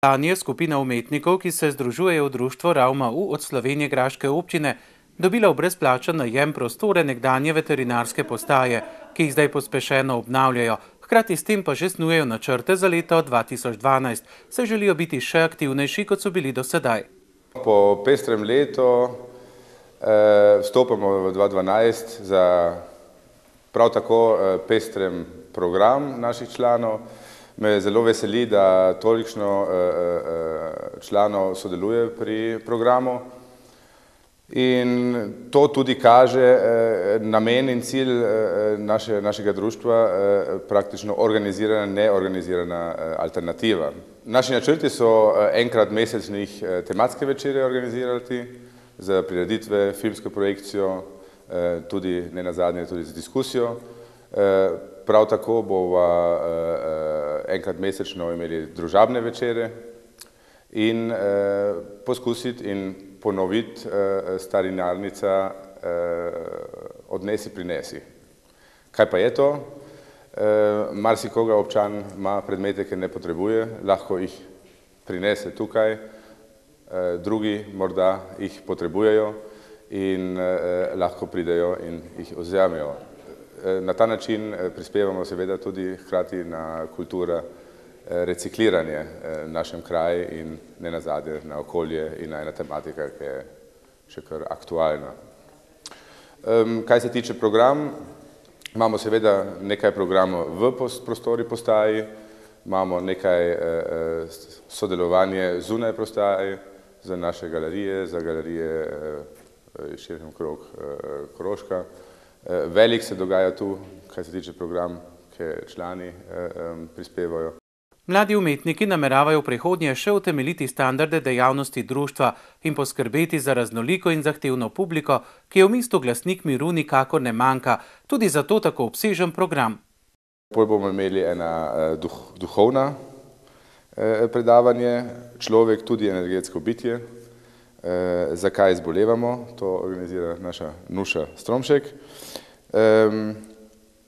Lanje skupina umetnikov, ki se združujejo v društvo Ravma U od Slovenije Graške občine, dobila v brezplačen najem prostore nekdanje veterinarske postaje, ki jih zdaj pospešeno obnavljajo. Hkrati s tem pa že snujejo načrte za leto 2012. Se želijo biti še aktivnejši, kot so bili do sedaj. Po pestrem letu eh, vstopamo v 2012 za prav tako eh, pestrem program naših članov, Me zelo veseli, da tolikšno eh, eh, eh, članov sodeluje pri programu in to tudi kaže namen in cilj naše, našega društva, praktično organizirana, neorganizirana alternativa. Naši načrti so enkrat mesečnih tematske večere organizirati za prireditve, filmsko projekcijo, tudi ne nazadnje, tudi za diskusijo. Eh, prav tako bova eh, eh, enkrat mesečno imeli družabne večere in poskusiti in ponoviti starinarnica odnesi prinesi. Kaj pa je to? Mar si koga občan ima predmete, ki ne potrebuje, lahko jih prinese tukaj, drugi morda jih potrebujejo in lahko pridejo in jih ozjamejo. Eh, na ta način eh, prispevamo seveda tudi hkrati na kultura eh, recikliranje v našem kraju in ne nazadnje na okolje in na ena tematika, ki je še kar aktualna. Kaj se tiče program, imamo seveda nekaj programov v prostori postaji, imamo nekaj sodelovanje zunaj postaji za naše galerije, za galerije širšem krog Koroška, Eh, velik se dogaja tu, kaj se tiče program, ki člani eh, prispevajo. Mladi umetniki nameravajo v prihodnje še utemeliti standarde dejavnosti društva in poskrbeti za raznoliko in zahtevno publiko, ki je v mestu glasnik miru nikako ne manjka, tudi za to tako obsežen program. Pol bomo imeli ena eh, duhovna predavanje, človek tudi energetsko bitje, Eh, zakaj izbolevamo, to organizira naša Nuša Stromšek.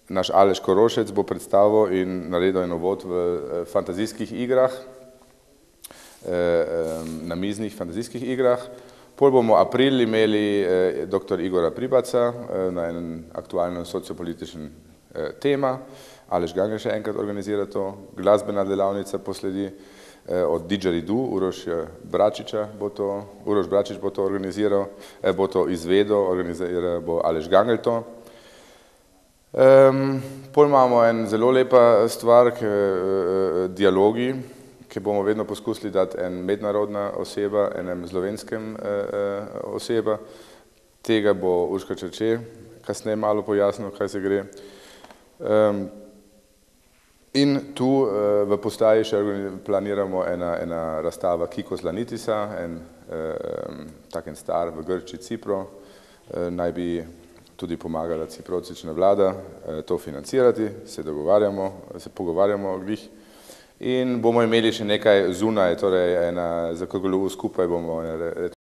Naš Aleš Korošec bo predstavil in naredil eno vod v eh, fantazijskih igrah, eh, na miznih fantazijskih igrah. Pol bomo april imeli dr. Igora Pribaca na en aktualno sociopolitičen tema, Aleš Ganger še enkrat organizira to, glasbena delavnica posledi, Eh, od Didžaridu, Uroš Bračiča bo to, Uroš Bračič bo to organiziral, eh, bo to izvedel, organiziral bo Aleš Gangel to. Pol imamo en zelo lepa stvar, eh, dialogi, ki bomo vedno poskusili dati en mednarodna oseba, enem slovenskem oseba, tega bo Urška Čerče kasneje malo pojasnil, kaj se gre. In tu uh, v postaji še planiramo ena, ena razstava Kiko Slanitisa, en um, eh, taken star v Grči Cipro, uh, naj bi tudi pomagala ciprocična vlada uh, to financirati, se dogovarjamo, se pogovarjamo o njih in bomo imeli še nekaj zunaj, torej ena, za kogar skupaj bomo. Ne,